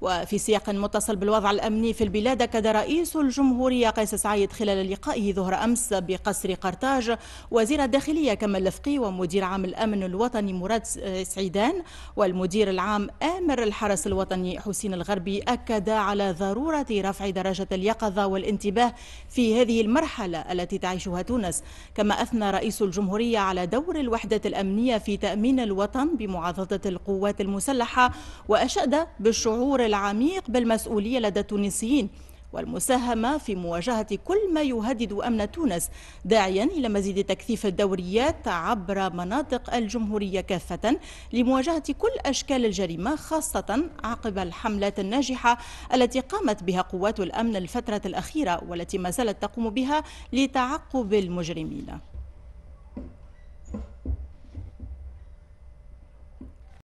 وفي سياق متصل بالوضع الأمني في البلاد أكد رئيس الجمهورية قيس سعيد خلال لقائه ظهر أمس بقصر قرطاج وزير الداخلية كمال لفقي ومدير عام الأمن الوطني مراد سعيدان والمدير العام آمر الحرس الوطني حسين الغربي أكد على ضرورة رفع درجة اليقظة والانتباه في هذه المرحلة التي تعيشها تونس كما أثنى رئيس الجمهورية على دور الوحدة الأمنية في تأمين الوطن بمعاضدة القوات المسلحة وأشاد بالشعور الشعور العميق بالمسؤولية لدى التونسيين والمساهمة في مواجهة كل ما يهدد أمن تونس داعيا إلى مزيد تكثيف الدوريات عبر مناطق الجمهورية كافة لمواجهة كل أشكال الجريمة خاصة عقب الحملات الناجحة التي قامت بها قوات الأمن الفترة الأخيرة والتي ما زالت تقوم بها لتعقب المجرمين